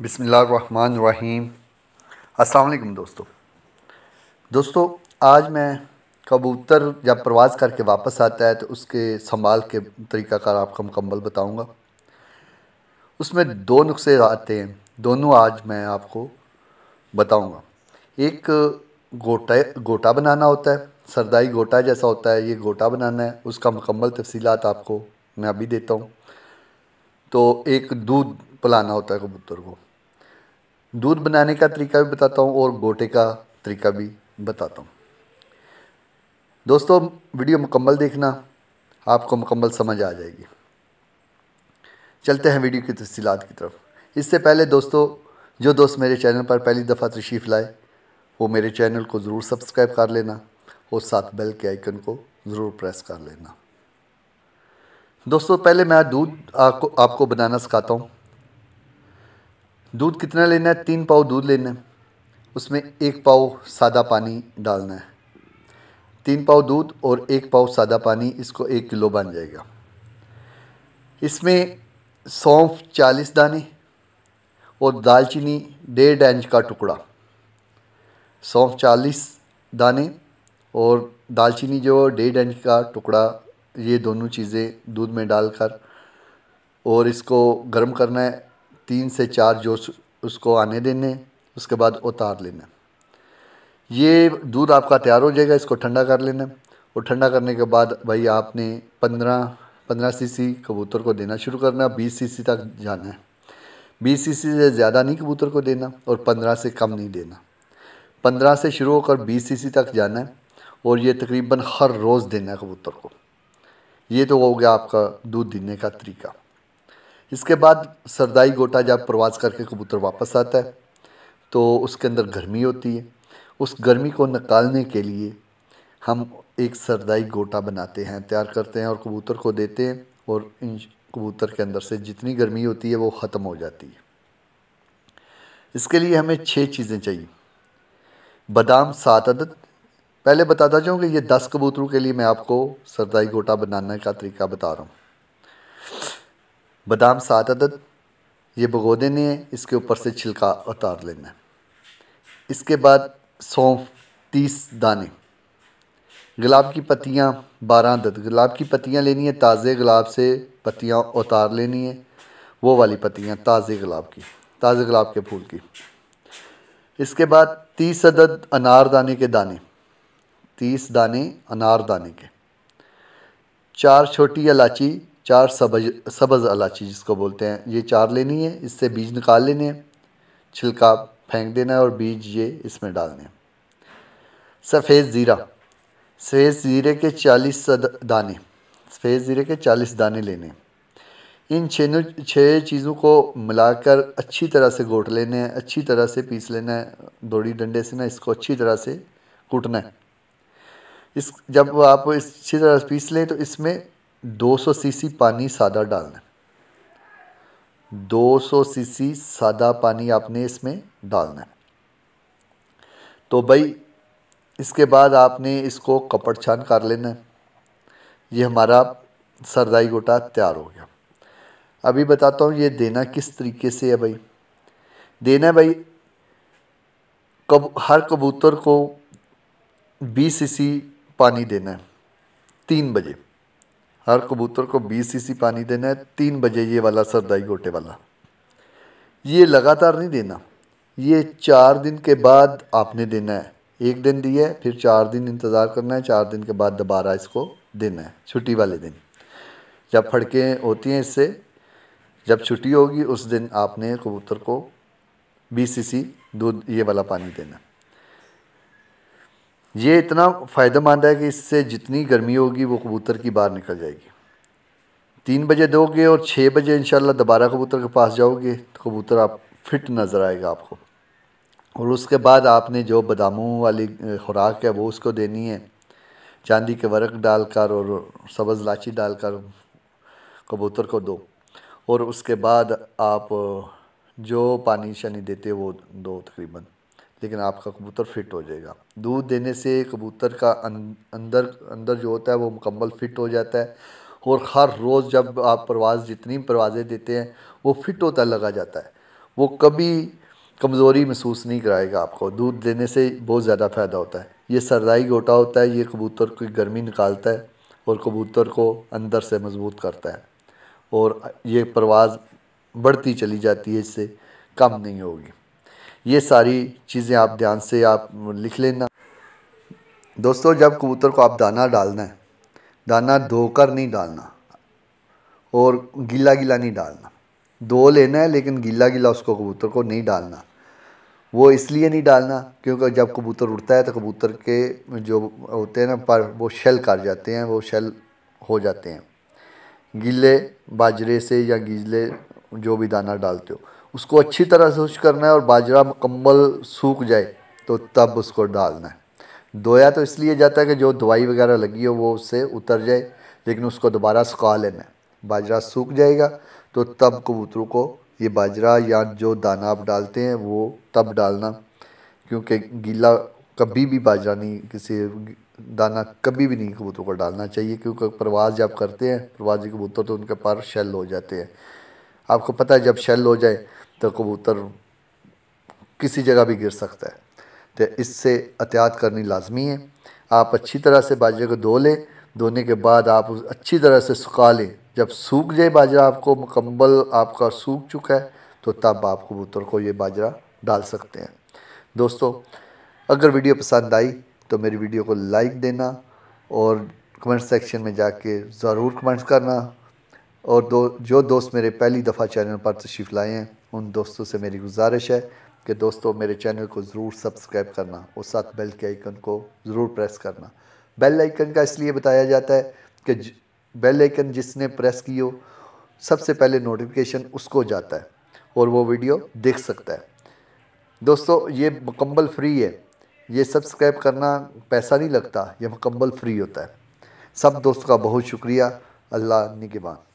बिसमीम अलकुम दोस्तों दोस्तों आज मैं कबूतर जब प्रवास करके वापस आता है तो उसके संभाल के तरीक़ाकार आपको मुकम्मल बताऊँगा उसमें दो नुस्खे आते हैं दोनों आज मैं आपको बताऊँगा एक गोटा गोटा बनाना होता है सरदाई गोटा जैसा होता है ये गोटा बनाना है उसका मुकम्मल तफसीलात आपको मैं अभी देता हूँ तो एक दूध पलाना होता है कबूतर को दूध बनाने का तरीका भी बताता हूँ और गोटे का तरीका भी बताता हूँ दोस्तों वीडियो मुकम्मल देखना आपको मुकम्मल समझ आ जाएगी चलते हैं वीडियो की तफसीत की तरफ इससे पहले दोस्तों जो दोस्त मेरे चैनल पर पहली दफ़ा तशरीफ़ लाए वो मेरे चैनल को ज़रूर सब्सक्राइब कर लेना और साथ बेल के आइकन को ज़रूर प्रेस कर लेना दोस्तों पहले मैं दूध आपको आपको बनाना सिखाता हूँ दूध कितना लेना है तीन पाव दूध लेना है उसमें एक पाव सादा पानी डालना है तीन पाव दूध और एक पाव सादा पानी इसको एक किलो बन जाएगा इसमें सौंफ चालीस दाने और दालचीनी डेढ़ इंच का टुकड़ा सौंफ चालीस दाने और दालचीनी जो डेढ़ इंच का टुकड़ा ये दोनों चीज़ें दूध में डालकर और इसको गर्म करना है तीन से चार जोश उसको आने देने उसके बाद उतार लेना ये दूध आपका तैयार हो जाएगा इसको ठंडा कर लेना और ठंडा करने के बाद भाई आपने पंद्रह पंद्रह सीसी कबूतर को देना शुरू करना बीस सीसी तक जाना है बीस सीसी से ज़्यादा नहीं कबूतर को देना और पंद्रह से कम नहीं देना पंद्रह से शुरू होकर बीस सीसी तक जाना है और ये तकरीबन हर रोज़ देना है कबूतर को ये तो हो गया आपका दूध देने का तरीका इसके बाद सरदाई गोटा जब प्रवास करके कबूतर वापस आता है तो उसके अंदर गर्मी होती है उस गर्मी को निकालने के लिए हम एक सरदाई गोटा बनाते हैं तैयार करते हैं और कबूतर को देते हैं और इन कबूतर के अंदर से जितनी गर्मी होती है वो ख़त्म हो जाती है इसके लिए हमें छः चीज़ें चाहिए बादाम सात अदद पहले बताता जाऊँ कि ये दस कबूतरों के लिए मैं आपको सरदाई गोटा बनाने का तरीका बता रहा हूँ बादाम सात अदद ये भगो देने हैं इसके ऊपर से छिलका उतार लेना है इसके बाद सौंफ तीस दाने गुलाब की पत्तियाँ बारह अदद गुलाब की पत्तियाँ लेनी है ताज़े गुलाब से पत्तियाँ उतार लेनी है वो वाली पत्तियाँ ताज़े गुलाब की ताज़े गुलाब के फूल की इसके बाद तीस अदद अनार दाने के दाने तीस दाने अनार दाने के चार छोटी इलाची चार सबज़ सब्ज़ अलाची जिसको बोलते हैं ये चार लेनी है इससे बीज निकाल लेने हैं छिलका फेंक देना है और बीज ये इसमें डालने हैं सफ़ेद ज़ीरा सफ़ेद ज़ीरे के चालीस दाने सफ़ेद ज़ीरे के चालीस दाने लेने इन छः छः चीज़ों को मिलाकर अच्छी तरह से घोट लेने हैं अच्छी तरह से पीस लेना है दोड़ी डंडे से ना इसको अच्छी तरह से कूटना है इस जब आप इस अच्छी तरह से पीस लें तो इसमें 200 सीसी पानी सादा डालना है 200 सीसी सादा पानी आपने इसमें डालना है तो भाई इसके बाद आपने इसको कपड़ छान कर लेना है ये हमारा सरदाई गोटा तैयार हो गया अभी बताता हूँ ये देना किस तरीके से है भाई देना भाई कब हर कबूतर को बीस सी पानी देना है तीन बजे हर कबूतर को 20 सीसी पानी देना है तीन बजे ये वाला सरदाई गोटे वाला ये लगातार नहीं देना ये चार दिन के बाद आपने देना है एक दिन दिया है फिर चार दिन इंतज़ार करना है चार दिन के बाद दोबारा इसको देना है छुट्टी वाले दिन जब फड़कें होती हैं इससे जब छुट्टी होगी उस दिन आपने कबूतर को बीस सी दूध ये वाला पानी देना ये इतना फ़ायदेमंद है कि इससे जितनी गर्मी होगी वो कबूतर की बाहर निकल जाएगी तीन बजे दोगे और छः बजे इन दोबारा कबूतर के पास जाओगे तो कबूतर आप फिट नज़र आएगा आपको और उसके बाद आपने जो बादामों वाली खुराक है वो उसको देनी है चांदी के वर्क डालकर और सब्ज़ लाची डालकर कबूतर को दो और उसके बाद आप जो पानी शानी देते वो दो तकरीबन लेकिन आपका कबूतर फिट हो जाएगा दूध देने से कबूतर का अं-, अंदर अंदर जो होता है वो मुकम्मल फिट हो जाता है और हर रोज़ जब आप परवाज़ जितनी परवाज़ें देते हैं वो फिट होता लगा जाता है वो कभी कमज़ोरी महसूस नहीं कराएगा आपको दूध देने से बहुत ज़्यादा फ़ायदा होता है ये सरदाई गोटा होता है ये कबूतर की गर्मी निकालता है और कबूतर को अंदर से मजबूत करता है और ये परवाज़ बढ़ती चली जाती है इससे कम नहीं होगी ये सारी चीज़ें आप ध्यान से आप लिख लेना दोस्तों जब कबूतर को आप दाना डालना है दाना धोकर नहीं डालना और गीला गीला नहीं डालना धो लेना है लेकिन गीला गीला उसको कबूतर को नहीं डालना वो इसलिए नहीं डालना क्योंकि जब कबूतर उड़ता है तो कबूतर के जो होते हैं ना पर वो शेल काट जाते हैं वो शेल हो जाते हैं गीले बाजरे से या गीले जो भी दाना डालते हो उसको अच्छी तरह से खुश करना है और बाजरा मुकम्मल सूख जाए तो तब उसको डालना है धोया तो इसलिए जाता है कि जो दवाई वगैरह लगी हो वो उससे उतर जाए लेकिन उसको दोबारा सुखा लेना है बाजरा सूख जाएगा तो तब कबूतरों को ये बाजरा या जो दाना आप डालते हैं वो तब डालना क्योंकि गीला कभी भी बाजरा नहीं किसी दाना कभी भी नहीं कबूतरों को डालना चाहिए क्योंकि प्रवास जब करते हैं प्रवासी कबूतर तो उनके पार शेल हो जाते हैं आपको पता है जब शेल हो जाए तो कबूतर किसी जगह भी गिर सकता है तो इससे एहतियात करनी लाजमी है आप अच्छी तरह से बाजरे को धो लें धोने के बाद आप अच्छी तरह से सुखा लें जब सूख जाए बाजरा आपको मुकम्मल आपका सूख चुका है तो तब आप कबूतर को ये बाजरा डाल सकते हैं दोस्तों अगर वीडियो पसंद आई तो मेरी वीडियो को लाइक देना और कमेंट सेक्शन में जाके ज़रूर कमेंट्स करना और दो जो दोस्त मेरे पहली दफ़ा चैनल पर तशरीफ़ लाए हैं उन दोस्तों से मेरी गुजारिश है कि दोस्तों मेरे चैनल को ज़रूर सब्सक्राइब करना और साथ बेल के आइकन को ज़रूर प्रेस करना बेल आइकन का इसलिए बताया जाता है कि बेल आइकन जिसने प्रेस की हो सबसे पहले नोटिफिकेशन उसको जाता है और वो वीडियो देख सकता है दोस्तों ये मुकम्मल फ्री है ये सब्सक्राइब करना पैसा नहीं लगता ये मुकम्मल फ्री होता है सब दोस्तों का बहुत शुक्रिया अल्लाह निगेबान